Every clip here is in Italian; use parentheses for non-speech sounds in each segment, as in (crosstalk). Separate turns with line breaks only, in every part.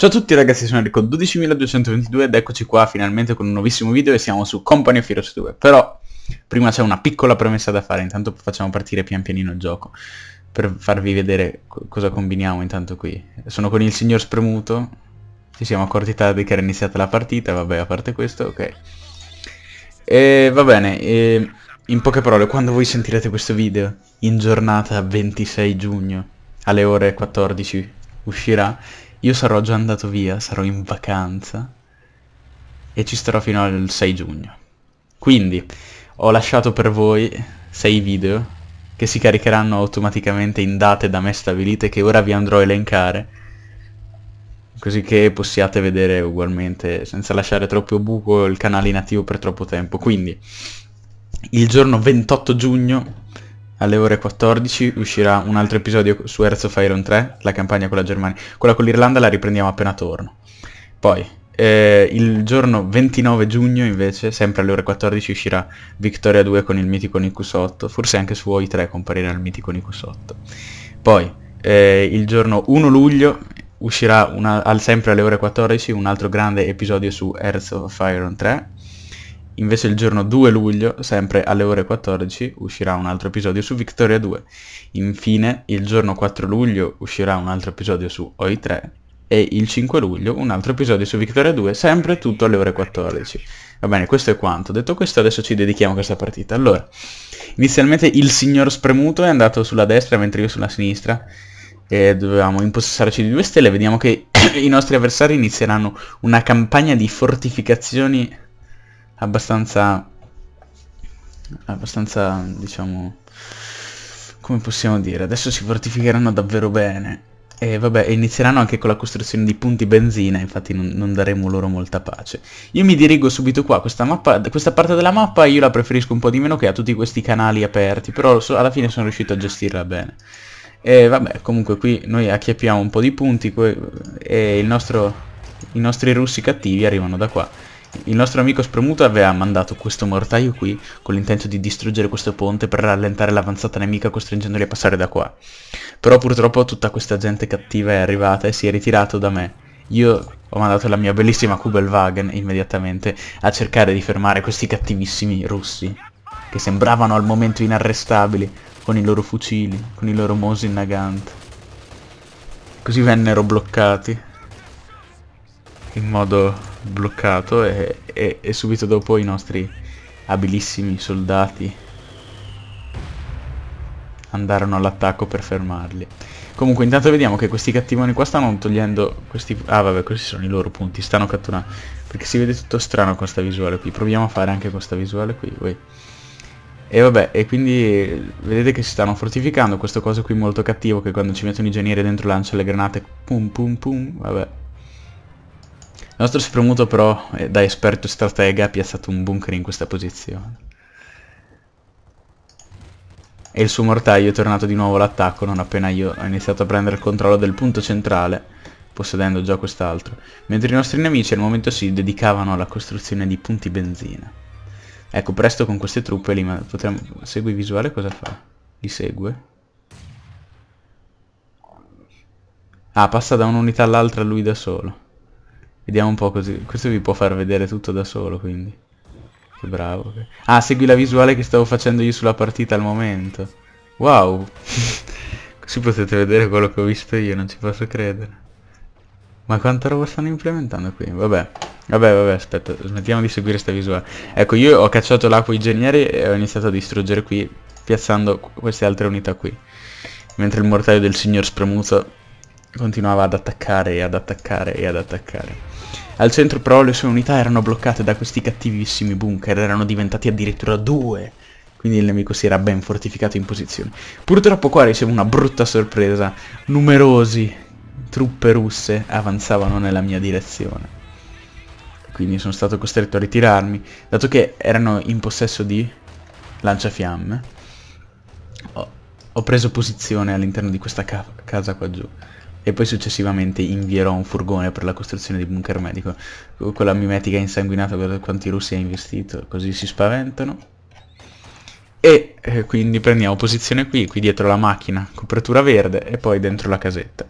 Ciao a tutti ragazzi, sono Enrico 12222 ed eccoci qua finalmente con un nuovissimo video e siamo su Company of Heroes 2. Però prima c'è una piccola premessa da fare, intanto facciamo partire pian pianino il gioco per farvi vedere cosa combiniamo intanto qui. Sono con il signor Spremuto, ci siamo accorti tardi che era iniziata la partita, vabbè a parte questo, ok. E va bene, e, in poche parole, quando voi sentirete questo video, in giornata 26 giugno alle ore 14 uscirà io sarò già andato via, sarò in vacanza e ci starò fino al 6 giugno. Quindi ho lasciato per voi 6 video che si caricheranno automaticamente in date da me stabilite che ora vi andrò a elencare così che possiate vedere ugualmente senza lasciare troppo buco il canale inattivo per troppo tempo. Quindi il giorno 28 giugno alle ore 14 uscirà un altro episodio su Earth of Iron 3, la campagna con la Germania. Quella con l'Irlanda la riprendiamo appena torno. Poi, eh, il giorno 29 giugno invece, sempre alle ore 14, uscirà Victoria 2 con il mitico 8. forse anche su OI3 comparirà il mitico 8. Poi, eh, il giorno 1 luglio uscirà una, al, sempre alle ore 14 un altro grande episodio su Earth of Iron 3 Invece il giorno 2 luglio, sempre alle ore 14, uscirà un altro episodio su Victoria 2. Infine, il giorno 4 luglio uscirà un altro episodio su OI3 e il 5 luglio un altro episodio su Victoria 2, sempre tutto alle ore 14. Va bene, questo è quanto. Detto questo, adesso ci dedichiamo a questa partita. Allora, inizialmente il signor Spremuto è andato sulla destra mentre io sulla sinistra e dovevamo impossessarci di due stelle. Vediamo che (coughs) i nostri avversari inizieranno una campagna di fortificazioni abbastanza abbastanza diciamo come possiamo dire adesso si fortificheranno davvero bene e vabbè inizieranno anche con la costruzione di punti benzina infatti non, non daremo loro molta pace io mi dirigo subito qua questa, mappa, questa parte della mappa io la preferisco un po' di meno che a tutti questi canali aperti però so, alla fine sono riuscito a gestirla bene e vabbè comunque qui noi acchiappiamo un po' di punti e il nostro, i nostri russi cattivi arrivano da qua il nostro amico Spremuto aveva mandato questo mortaio qui con l'intento di distruggere questo ponte per rallentare l'avanzata nemica costringendoli a passare da qua. Però purtroppo tutta questa gente cattiva è arrivata e si è ritirato da me. Io ho mandato la mia bellissima Kubelwagen immediatamente a cercare di fermare questi cattivissimi russi, che sembravano al momento inarrestabili, con i loro fucili, con i loro Mosin Nagant. Così vennero bloccati in modo bloccato e, e, e subito dopo i nostri abilissimi soldati andarono all'attacco per fermarli. Comunque intanto vediamo che questi cattivoni qua stanno togliendo questi... Ah vabbè, questi sono i loro punti, stanno catturando. Perché si vede tutto strano con sta visuale qui. Proviamo a fare anche con sta visuale qui. Wait. E vabbè, e quindi vedete che si stanno fortificando, questo coso qui molto cattivo che quando ci mettono i genieri dentro lancia le granate, pum pum pum, vabbè. Il nostro spremuto però, eh, da esperto stratega, ha piazzato un bunker in questa posizione. E il suo mortaio è tornato di nuovo all'attacco non appena io ho iniziato a prendere il controllo del punto centrale, possedendo già quest'altro, mentre i nostri nemici al momento si dedicavano alla costruzione di punti benzina. Ecco, presto con queste truppe lì, ma potremmo... Segui visuale cosa fa? Li segue? Ah, passa da un'unità all'altra lui da solo. Vediamo un po' così. Questo vi può far vedere tutto da solo, quindi. Che bravo. Ah, segui la visuale che stavo facendo io sulla partita al momento. Wow. (laughs) così potete vedere quello che ho visto io, non ci posso credere. Ma quanta roba stanno implementando qui? Vabbè. Vabbè, vabbè, aspetta, smettiamo di seguire questa visuale. Ecco, io ho cacciato l'acqua ingegneri e ho iniziato a distruggere qui, piazzando queste altre unità qui. Mentre il mortaio del signor Spremuto continuava ad attaccare e ad attaccare e ad attaccare. Al centro però le sue unità erano bloccate da questi cattivissimi bunker, erano diventati addirittura due quindi il nemico si era ben fortificato in posizione. Purtroppo qua ricevo una brutta sorpresa, numerosi truppe russe avanzavano nella mia direzione. Quindi sono stato costretto a ritirarmi, dato che erano in possesso di lanciafiamme. Ho, ho preso posizione all'interno di questa ca casa qua giù e poi successivamente invierò un furgone per la costruzione di bunker medico. Quella mimetica insanguinata, guarda quanti russi ha investito, così si spaventano. E eh, quindi prendiamo posizione qui, qui dietro la macchina, copertura verde e poi dentro la casetta.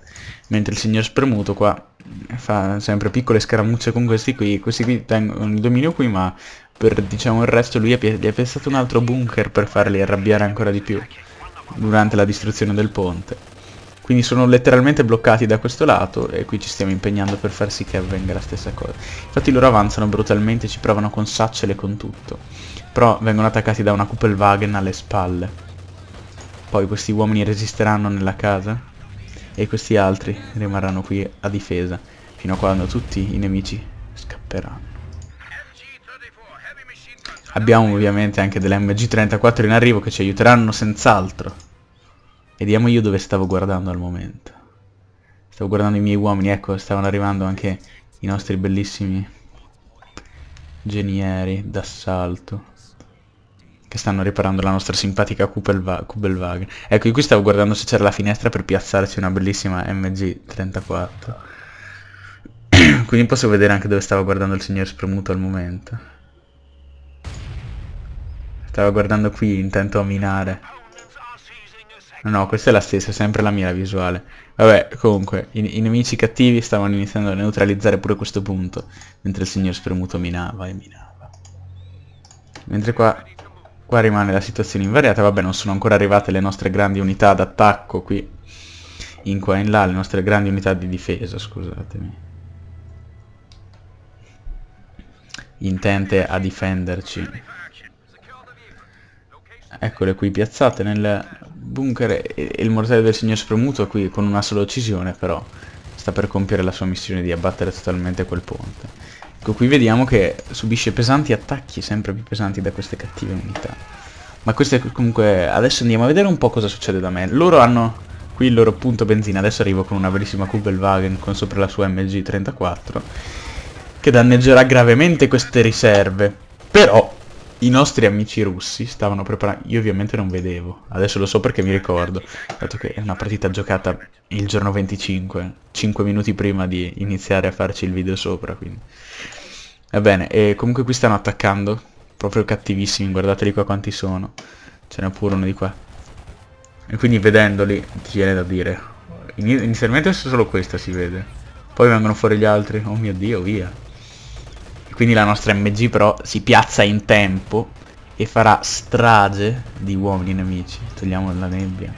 Mentre il signor Spremuto qua eh, fa sempre piccole scaramucce con questi qui, questi qui tengono il dominio qui ma per diciamo il resto lui gli ha piazzato un altro bunker per farli arrabbiare ancora di più durante la distruzione del ponte. Quindi sono letteralmente bloccati da questo lato e qui ci stiamo impegnando per far sì che avvenga la stessa cosa. Infatti loro avanzano brutalmente, ci provano con satchel e con tutto. Però vengono attaccati da una Kuppelwagen alle spalle. Poi questi uomini resisteranno nella casa e questi altri rimarranno qui a difesa fino a quando tutti i nemici scapperanno. Abbiamo ovviamente anche delle MG34 in arrivo che ci aiuteranno senz'altro Vediamo io dove stavo guardando al momento. Stavo guardando i miei uomini, ecco, stavano arrivando anche i nostri bellissimi genieri d'assalto. Che stanno riparando la nostra simpatica Kubelwagen. Ecco, io qui stavo guardando se c'era la finestra per piazzarci una bellissima MG34. (clears throat) Quindi posso vedere anche dove stava guardando il signor Spremuto al momento. Stava guardando qui, intento a minare. No, no, questa è la stessa, è sempre la mia la visuale. Vabbè, comunque, i, i nemici cattivi stavano iniziando a neutralizzare pure questo punto, mentre il signor Spremuto minava e minava. Mentre qua, qua rimane la situazione invariata, vabbè, non sono ancora arrivate le nostre grandi unità d'attacco qui, in qua e in là, le nostre grandi unità di difesa, scusatemi. Intente a difenderci. Eccole qui, piazzate nel bunker e il mortaio del signor Spremuto qui con una sola uccisione però sta per compiere la sua missione di abbattere totalmente quel ponte. Ecco, qui vediamo che subisce pesanti attacchi, sempre più pesanti da queste cattive unità. Ma queste comunque... Adesso andiamo a vedere un po' cosa succede da me. Loro hanno qui il loro punto benzina. Adesso arrivo con una bellissima Kubelwagen con sopra la sua MG34 che danneggerà gravemente queste riserve. Però i nostri amici russi stavano preparando... Io ovviamente non vedevo, adesso lo so perché mi ricordo, dato che è una partita giocata il giorno 25, 5 minuti prima di iniziare a farci il video sopra, quindi... Va bene, e comunque qui stanno attaccando, proprio cattivissimi, guardateli qua quanti sono. Ce n'è pure uno di qua. E quindi vedendoli ti viene da dire. Inizialmente solo questa si vede. Poi vengono fuori gli altri. Oh mio dio, via. Quindi la nostra MG però si piazza in tempo e farà strage di uomini nemici. Togliamo la nebbia.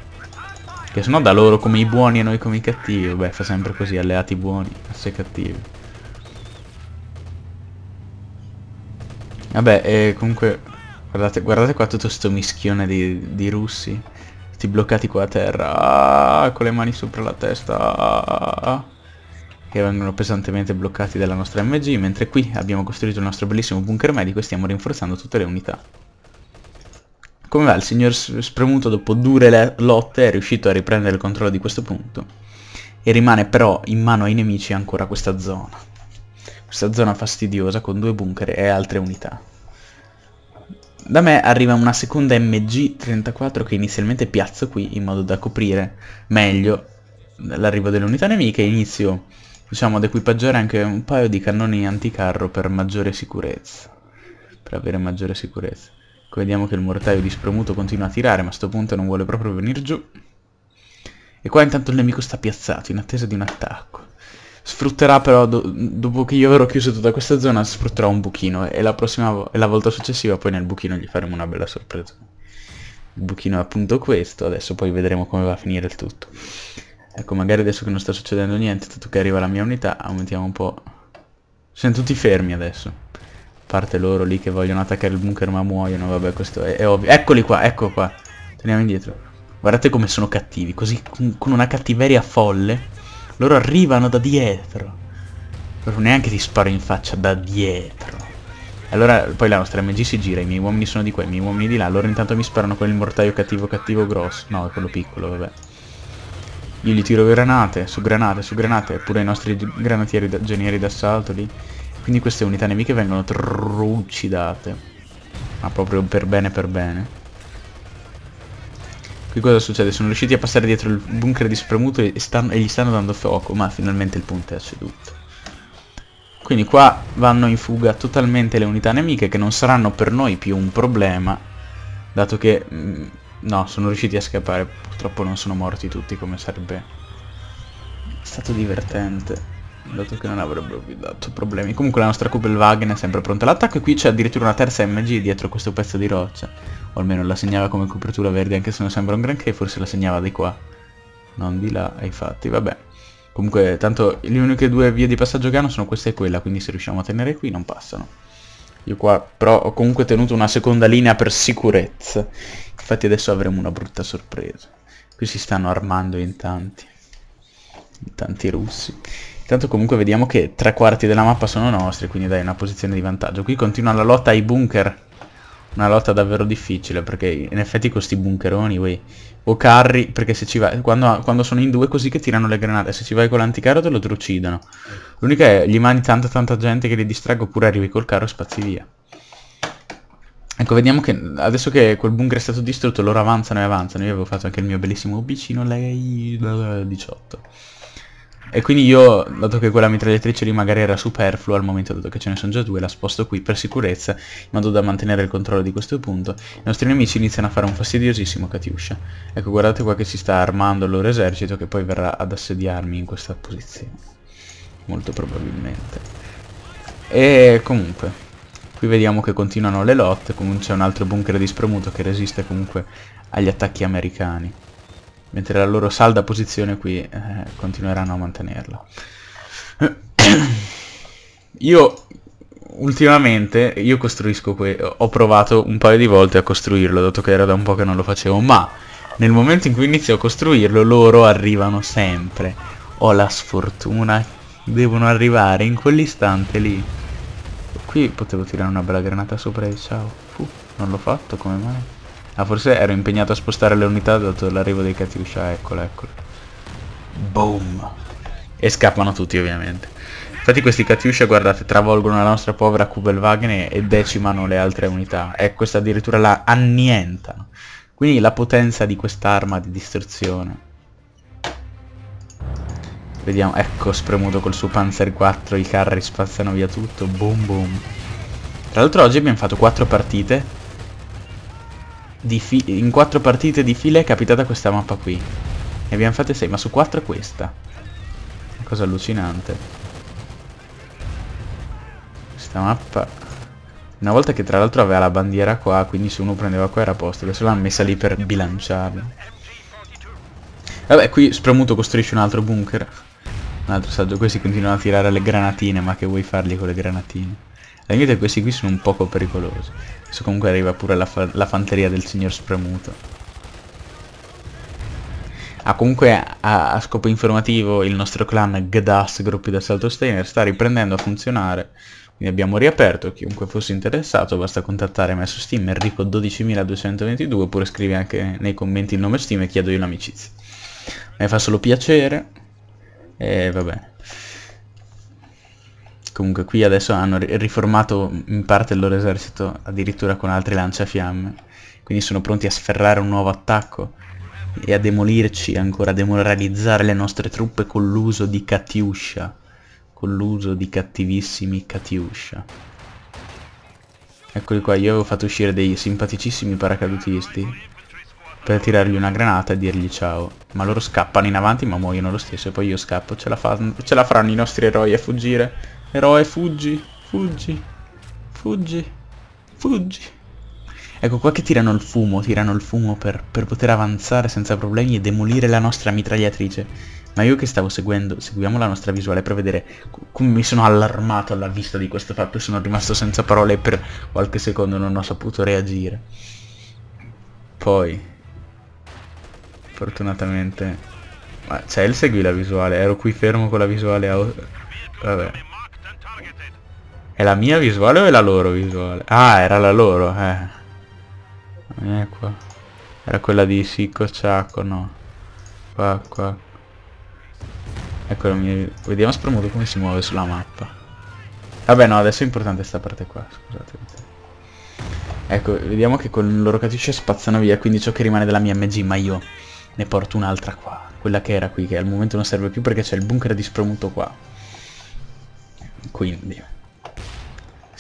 Che sono da loro come i buoni e noi come i cattivi. Beh, fa sempre così, alleati buoni, se cattivi. Vabbè, eh, comunque, guardate, guardate qua tutto sto mischione di, di russi bloccati qua a terra ah, con le mani sopra la testa ah, ah, ah, ah che vengono pesantemente bloccati dalla nostra MG, mentre qui abbiamo costruito il nostro bellissimo bunker medico e stiamo rinforzando tutte le unità. Come va? Il signor Spremuto dopo dure lotte è riuscito a riprendere il controllo di questo punto e rimane però in mano ai nemici ancora questa zona. Questa zona fastidiosa con due bunker e altre unità. Da me arriva una seconda MG34 che inizialmente piazzo qui in modo da coprire meglio l'arrivo delle unità nemiche e inizio Riusciamo ad equipaggiare anche un paio di cannoni anticarro per maggiore sicurezza. Per avere maggiore sicurezza. Qui ecco, vediamo che il mortaio di spremuto continua a tirare, ma a sto punto non vuole proprio venire giù. E qua intanto il nemico sta piazzato, in attesa di un attacco. Sfrutterà però, do dopo che io avrò chiuso tutta questa zona, sfrutterà un buchino. E la, prossima e la volta successiva poi nel buchino gli faremo una bella sorpresa. Il buchino è appunto questo, adesso poi vedremo come va a finire il tutto. Ecco, magari adesso che non sta succedendo niente, tanto che arriva la mia unità, aumentiamo un po'. Siamo tutti fermi adesso. A parte loro lì che vogliono attaccare il bunker ma muoiono, vabbè questo è, è ovvio. Eccoli qua, ecco qua. Torniamo indietro. Guardate come sono cattivi, così con, con una cattiveria folle. Loro arrivano da dietro. Proprio neanche ti sparo in faccia, da dietro. Allora poi la nostra MG si gira, i miei uomini sono di qua, i miei uomini di là. Loro intanto mi sparano con il mortaio cattivo cattivo grosso. No, è quello piccolo, vabbè. Io gli tiro granate su granate su granate, pure i nostri granatieri, gionieri d'assalto lì. Quindi queste unità nemiche vengono truccidate Ma proprio per bene per bene. Qui cosa succede? Sono riusciti a passare dietro il bunker di spremuto e, stanno, e gli stanno dando fuoco, ma finalmente il punto è asseduto Quindi qua vanno in fuga totalmente le unità nemiche che non saranno per noi più un problema, dato che mh, mm, No, sono riusciti a scappare. Purtroppo non sono morti tutti come sarebbe stato divertente. Dato che non avrebbero più dato problemi. Comunque la nostra Kuppelwagen è sempre pronta all'attacco e qui c'è addirittura una terza MG dietro questo pezzo di roccia. O almeno la segnava come copertura verde anche se non sembra un granché, forse la segnava di qua. Non di là ai fatti, vabbè. Comunque tanto le uniche due vie di passaggio che hanno sono questa e quella, quindi se riusciamo a tenere qui non passano. Io qua però ho comunque tenuto una seconda linea per sicurezza. Infatti adesso avremo una brutta sorpresa. Qui si stanno armando in tanti. In tanti russi. Intanto comunque vediamo che tre quarti della mappa sono nostri, quindi dai una posizione di vantaggio. Qui continua la lotta ai bunker. Una lotta davvero difficile perché in effetti questi bunkeroni, wey, o carri, perché se ci vai, quando, quando, sono in due così che tirano le granate, se ci vai con l'anticarro te lo trucidano. L'unica è, gli mani tanta tanta gente che li distraggo oppure arrivi col carro e spazzi via. Ecco, vediamo che adesso che quel bunker è stato distrutto loro avanzano e avanzano. Io avevo fatto anche il mio bellissimo vicino lei 18. E quindi io, dato che quella mitragliatrice lì magari era superflua al momento, dato che ce ne sono già due, la sposto qui per sicurezza, in modo da mantenere il controllo di questo punto. I nostri nemici iniziano a fare un fastidiosissimo Katiusha. Ecco, guardate qua che si sta armando il loro esercito che poi verrà ad assediarmi in questa posizione. Molto probabilmente. E comunque, qui vediamo che continuano le lotte, comunque c'è un altro bunker di spremuto che resiste comunque agli attacchi americani mentre la loro salda posizione qui eh, continueranno a mantenerla. (clears throat) Io ultimamente io costruisco que ho provato un paio di volte a costruirlo, dato che era da un po' che non lo facevo, ma nel momento in cui inizio a costruirlo loro arrivano sempre. Ho la sfortuna, devono arrivare in quell'istante lì. Qui potevo tirare una bella granata sopra e ciao. Fu, non l'ho fatto, come mai? Ah, forse ero impegnato a spostare le unità dato l'arrivo dei Katyusha, eccola, eccola. Boom. E scappano tutti, ovviamente. Infatti questi Katyusha, guardate, travolgono la nostra povera Kubelwagen e decimano le altre unità. E questa addirittura la annientano. Quindi la potenza di quest'arma di distruzione. Vediamo, ecco spremuto col suo Panzer 4, i carri spazzano via tutto, boom boom. Tra l'altro oggi abbiamo fatto 4 partite in quattro partite di fila è capitata questa mappa qui. Ne abbiamo fatte 6, ma su 4 è questa. Una cosa allucinante. Questa mappa... Una volta che tra l'altro aveva la bandiera qua, quindi se uno prendeva qua era a posto. Adesso l'hanno messa lì per bilanciarla. Vabbè, qui spremuto costruisce un altro bunker. Un altro saggio. Questi continuano a tirare le granatine, ma che vuoi fargli con le granatine? La mia questi qui sono un poco pericolosi. Adesso comunque arriva pure la, fa la fanteria del signor spremuto. Ah, comunque a, a scopo informativo il nostro clan GDAS, gruppi d'assalto Steiner, sta riprendendo a funzionare. Quindi abbiamo riaperto, chiunque fosse interessato basta contattare me su Steam Enrico12222 oppure scrivi anche nei commenti il nome Steam e chiedo io l'amicizia. Mi fa solo piacere e eh, vabbè, Comunque qui adesso hanno riformato in parte il loro esercito addirittura con altri lanciafiamme. Quindi sono pronti a sferrare un nuovo attacco e a demolirci ancora, a demoralizzare le nostre truppe con l'uso di Katiusha. Con l'uso di cattivissimi Katiusha. Eccoli qua, io avevo fatto uscire dei simpaticissimi paracadutisti per tirargli una granata e dirgli ciao. Ma loro scappano in avanti ma muoiono lo stesso e poi io scappo. Ce la, fa ce la faranno i nostri eroi a fuggire? Eroe, fuggi, fuggi, fuggi, fuggi. Ecco qua che tirano il fumo, tirano il fumo per, per poter avanzare senza problemi e demolire la nostra mitragliatrice. Ma io che stavo seguendo, seguiamo la nostra visuale per vedere come mi sono allarmato alla vista di questo fatto e sono rimasto senza parole per qualche secondo, non ho saputo reagire. Poi, fortunatamente... Ma c'è il segui la visuale, ero qui fermo con la visuale a... Vabbè. È la mia visuale o è la loro visuale? Ah, era la loro, eh. Ecco. Era quella di Sicco Ciacco, no. Qua, qua. Ecco la mia... Vediamo spremuto come si muove sulla mappa. Vabbè no, adesso è importante sta parte qua, scusate. Ecco, vediamo che con il loro catisce spazzano via, quindi ciò che rimane della mia MG, ma io ne porto un'altra qua. Quella che era qui, che al momento non serve più perché c'è il bunker di spremuto qua. Quindi...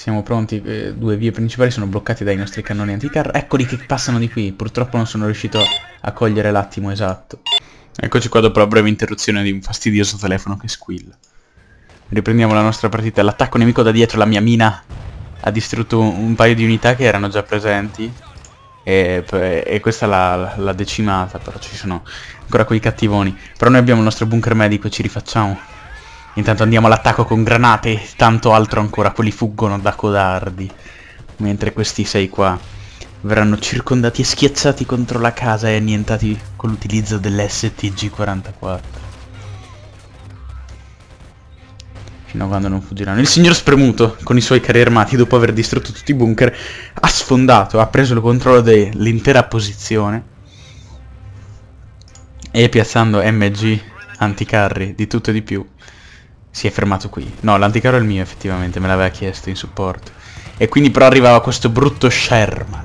Siamo pronti, eh, due vie principali sono bloccate dai nostri cannoni anticarro. Eccoli che passano di qui, purtroppo non sono riuscito a cogliere l'attimo esatto. Eccoci qua dopo la breve interruzione di un fastidioso telefono che squilla. Riprendiamo la nostra partita. L'attacco nemico da dietro, la mia mina, ha distrutto un paio di unità che erano già presenti. E, e questa l'ha decimata, però ci sono ancora quei cattivoni. Però noi abbiamo il nostro bunker medico e ci rifacciamo. Intanto andiamo all'attacco con granate, tanto altro ancora, quelli fuggono da codardi. Mentre questi sei qua verranno circondati e schiacciati contro la casa e annientati con l'utilizzo dell'STG-44. Fino a quando non fuggiranno. Il signor Spremuto, con i suoi carri armati, dopo aver distrutto tutti i bunker, ha sfondato, ha preso il controllo dell'intera posizione. E piazzando MG anticarri di tutto e di più si è fermato qui. No, l'anticaro è il mio effettivamente, me l'aveva chiesto in supporto. E quindi però arrivava questo brutto Sherman.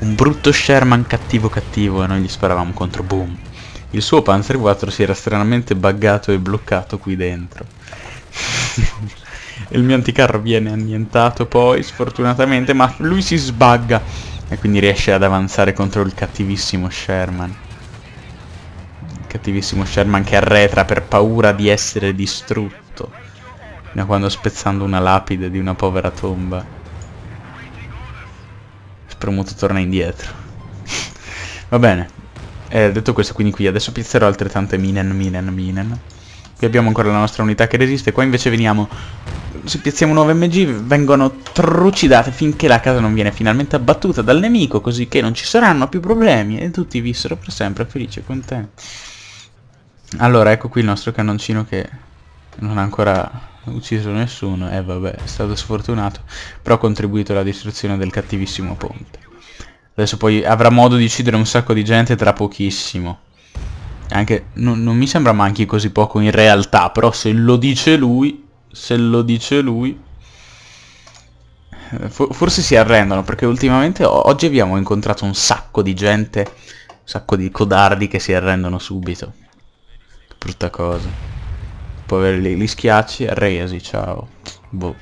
Un brutto Sherman cattivo cattivo e noi gli sparavamo contro. Boom. Il suo Panzer 4 si era stranamente buggato e bloccato qui dentro. (laughs) il mio anticarro viene annientato poi, sfortunatamente, ma lui si sbagga. E quindi riesce ad avanzare contro il cattivissimo Sherman Il cattivissimo Sherman che arretra per paura di essere distrutto fatto. Fino a quando spezzando una lapide di una povera tomba. Spremuto torna indietro. (laughs) Va bene. Eh, detto questo, quindi qui adesso piazzerò altre tante minen, minen, minen. Qui abbiamo ancora la nostra unità che resiste. Qua invece veniamo... Se piazziamo un mg vengono trucidate finché la casa non viene finalmente abbattuta dal nemico, così che non ci saranno più problemi e tutti vissero per sempre felici e contenti. Allora, ecco qui il nostro cannoncino che non ha ancora ucciso nessuno e eh, vabbè è stato sfortunato però ha contribuito alla distruzione del cattivissimo ponte adesso poi avrà modo di uccidere un sacco di gente tra pochissimo anche non, non mi sembra manchi così poco in realtà però se lo dice lui se lo dice lui eh, forse si arrendono perché ultimamente oggi abbiamo incontrato un sacco di gente un sacco di codardi che si arrendono subito brutta cosa può avere lì gli schiacci, resi, ciao. Boh.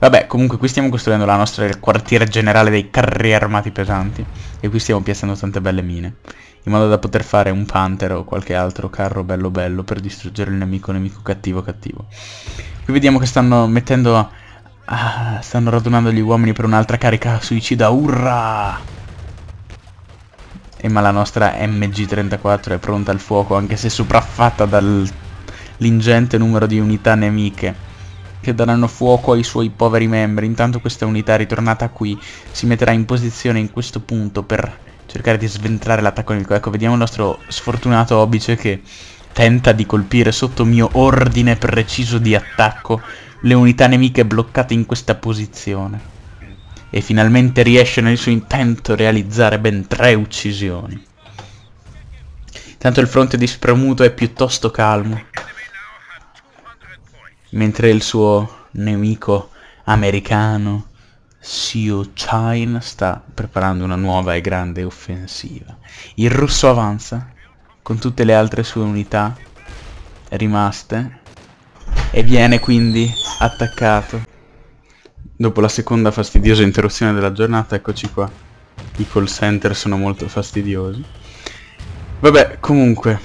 Vabbè, comunque qui stiamo costruendo la nostra, il quartiere generale dei carri armati pesanti e qui stiamo piazzando tante belle mine, in modo da poter fare un Panther o qualche altro carro bello bello per distruggere il nemico, nemico cattivo cattivo. Qui vediamo che stanno mettendo... Ah, stanno radunando gli uomini per un'altra carica suicida, urra! E ma la nostra MG34 è pronta al fuoco anche se sopraffatta dal l'ingente numero di unità nemiche che daranno fuoco ai suoi poveri membri. Intanto questa unità ritornata qui si metterà in posizione in questo punto per cercare di sventrare l'attacco nemico. Ecco, vediamo il nostro sfortunato Obice che tenta di colpire sotto mio ordine preciso di attacco le unità nemiche bloccate in questa posizione. E finalmente riesce nel suo intento a realizzare ben tre uccisioni. Intanto il fronte di Spremuto è piuttosto calmo mentre il suo nemico americano Sio Chain sta preparando una nuova e grande offensiva. Il russo avanza con tutte le altre sue unità rimaste e viene quindi attaccato. Dopo la seconda fastidiosa interruzione della giornata, eccoci qua. I call center sono molto fastidiosi. Vabbè, comunque,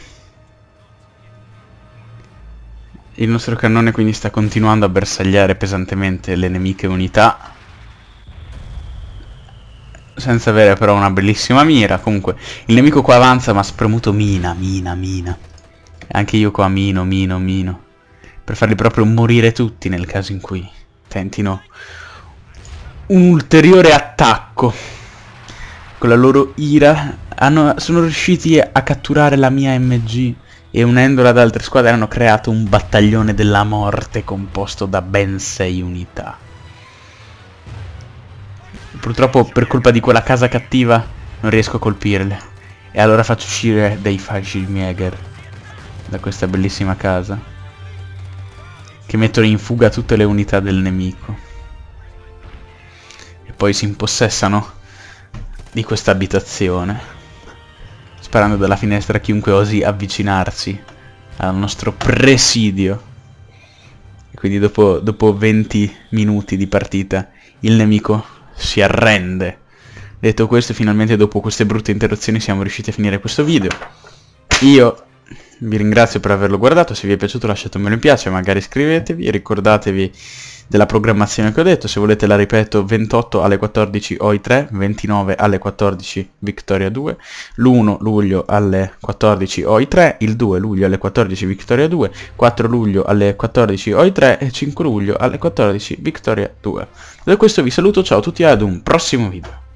Il nostro cannone quindi sta continuando a bersagliare pesantemente le nemiche unità senza avere però una bellissima mira comunque il nemico qua avanza ma ha spremuto mina mina mina anche io qua mino mino mino per farli proprio morire tutti nel caso in cui tentino un ulteriore attacco con la loro ira hanno, sono riusciti a catturare la mia MG e unendola ad altre squadre hanno creato un battaglione della morte composto da ben 6 unità. Purtroppo per colpa di quella casa cattiva non riesco a colpirle e allora faccio uscire dei Fallschirmjäger da questa bellissima casa che mettono in fuga tutte le unità del nemico e poi si impossessano di questa abitazione sparando dalla finestra a chiunque osi avvicinarsi al nostro presidio. E quindi dopo, dopo 20 minuti di partita il nemico si arrende. Detto questo, finalmente dopo queste brutte interruzioni siamo riusciti a finire questo video. Io vi ringrazio per averlo guardato, se vi è piaciuto lasciatemelo in piace, magari iscrivetevi, ricordatevi della programmazione che ho detto, se volete la ripeto 28 alle 14 OI3, 29 alle 14 Victoria 2, l'1 luglio alle 14 OI3, il 2 luglio alle 14 Victoria 2, 4 luglio alle 14 OI3 e 5 luglio alle 14 Victoria 2. Da questo vi saluto, ciao a tutti e ad un prossimo video.